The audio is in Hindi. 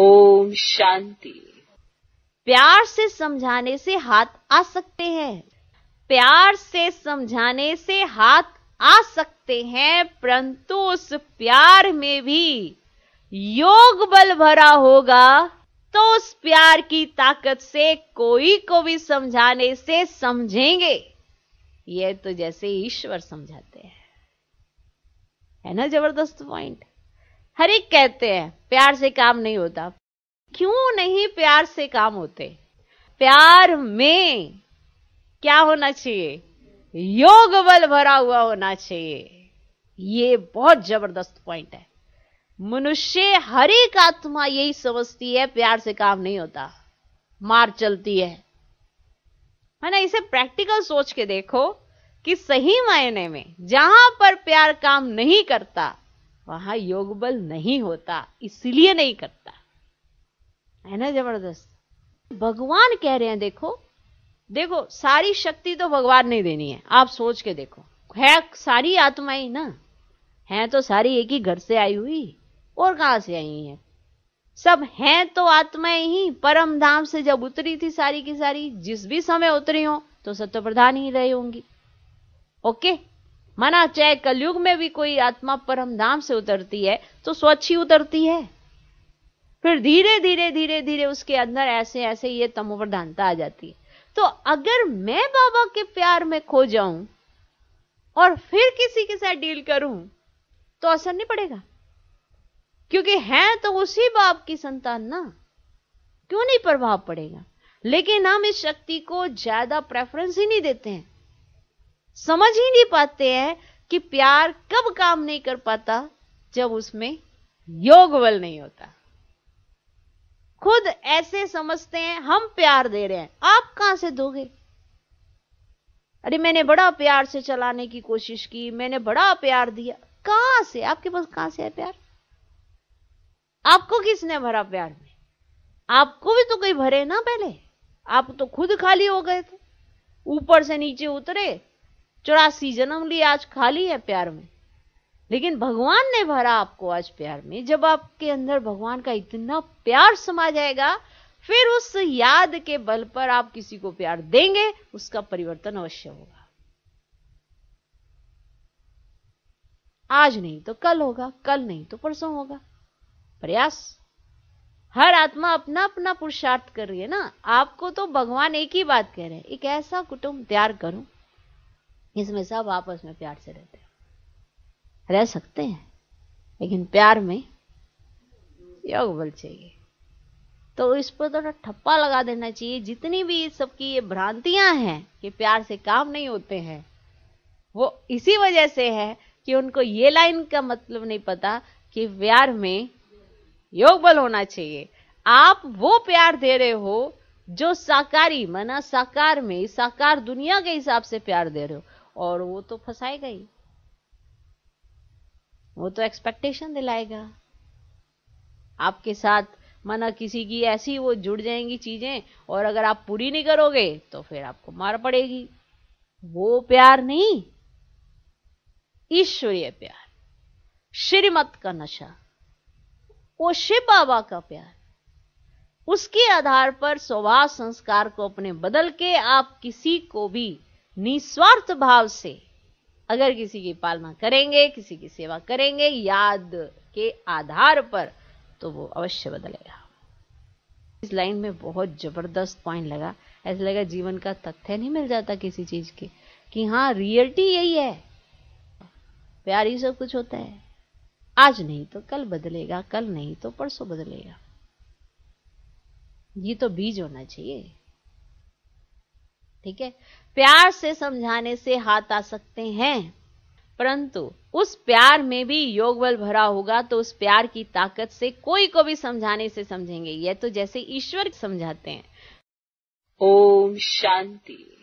ओम शांति प्यार से समझाने से हाथ आ सकते हैं प्यार से समझाने से हाथ आ सकते हैं परंतु उस प्यार में भी योग बल भरा होगा तो उस प्यार की ताकत से कोई को भी समझाने से समझेंगे यह तो जैसे ईश्वर समझाते हैं है ना जबरदस्त पॉइंट हर एक कहते हैं प्यार से काम नहीं होता क्यों नहीं प्यार से काम होते प्यार में क्या होना चाहिए योग बल भरा हुआ होना चाहिए ये बहुत जबरदस्त पॉइंट है मनुष्य हर एक आत्मा यही समझती है प्यार से काम नहीं होता मार चलती है है ना इसे प्रैक्टिकल सोच के देखो कि सही मायने में जहां पर प्यार काम नहीं करता वहां योग बल नहीं होता इसलिए नहीं करता है ना जबरदस्त भगवान कह रहे हैं देखो देखो सारी शक्ति तो भगवान ने देनी है आप सोच के देखो है सारी आत्माएं ना है तो सारी एक ही घर से आई हुई और कहां से आई है सब हैं तो आत्माएं ही परम धाम से जब उतरी थी सारी की सारी जिस भी समय उतरी हो तो सत्य प्रधान ही रहे होंगी ओके माना चाहे कलयुग में भी कोई आत्मा परम धाम से उतरती है तो स्वच्छ ही उतरती है फिर धीरे धीरे धीरे धीरे उसके अंदर ऐसे ऐसे ये तमोप्रधानता आ जाती है तो अगर मैं बाबा के प्यार में खो जाऊं और फिर किसी के साथ डील करूं तो असर नहीं पड़ेगा क्योंकि है तो उसी बाप की संतान ना क्यों नहीं प्रभाव पड़ेगा लेकिन हम इस शक्ति को ज्यादा प्रेफरेंस ही नहीं देते हैं समझ ही नहीं पाते हैं कि प्यार कब काम नहीं कर पाता जब उसमें योग बल नहीं होता खुद ऐसे समझते हैं हम प्यार दे रहे हैं आप कहां से दोगे अरे मैंने बड़ा प्यार से चलाने की कोशिश की मैंने बड़ा प्यार दिया कहां से आपके पास कहां से है प्यार आपको किसने भरा प्यार में आपको भी तो कोई भरे ना पहले आप तो खुद खाली हो गए थे ऊपर से नीचे उतरे चौरासी जन्म लिए आज खाली है प्यार में लेकिन भगवान ने भरा आपको आज प्यार में जब आपके अंदर भगवान का इतना प्यार समा जाएगा फिर उस याद के बल पर आप किसी को प्यार देंगे उसका परिवर्तन अवश्य होगा आज नहीं तो कल होगा कल नहीं तो परसों होगा प्रयास हर आत्मा अपना अपना पुरुषार्थ कर रही है ना आपको तो भगवान एक ही बात कह रहे हैं एक ऐसा कुटुंब तैयार करूं इसमें सब आपस में प्यार से रहते हैं रह सकते हैं लेकिन प्यार में योग बल चाहिए तो इस पर थोड़ा ठप्पा लगा देना चाहिए जितनी भी सबकी ये भ्रांतियां हैं कि प्यार से काम नहीं होते हैं वो इसी वजह से है कि उनको ये लाइन का मतलब नहीं पता कि प्यार में योग बल होना चाहिए आप वो प्यार दे रहे हो जो साकारी मना साकार में साकार दुनिया के हिसाब से प्यार दे रहे हो और वो तो फंसाएगा ही वो तो एक्सपेक्टेशन दिलाएगा आपके साथ मना किसी की ऐसी वो जुड़ जाएंगी चीजें और अगर आप पूरी नहीं करोगे तो फिर आपको मार पड़ेगी वो प्यार नहीं ईश्वरीय प्यार श्रीमत का नशा वो शिव बाबा का प्यार उसके आधार पर स्वभाव संस्कार को अपने बदल के आप किसी को भी निस्वार्थ भाव से अगर किसी की पालना करेंगे किसी की सेवा करेंगे याद के आधार पर तो वो अवश्य बदलेगा इस लाइन में बहुत जबरदस्त पॉइंट लगा ऐसा लगा जीवन का तथ्य नहीं मिल जाता किसी चीज के कि हाँ रियलिटी यही है प्यार ही सब कुछ होता है आज नहीं तो कल बदलेगा कल नहीं तो परसों बदलेगा ये तो बीज होना चाहिए ठीक है प्यार से समझाने से हाथ आ सकते हैं परंतु उस प्यार में भी योग बल भरा होगा तो उस प्यार की ताकत से कोई को भी समझाने से समझेंगे यह तो जैसे ईश्वर समझाते हैं ओम शांति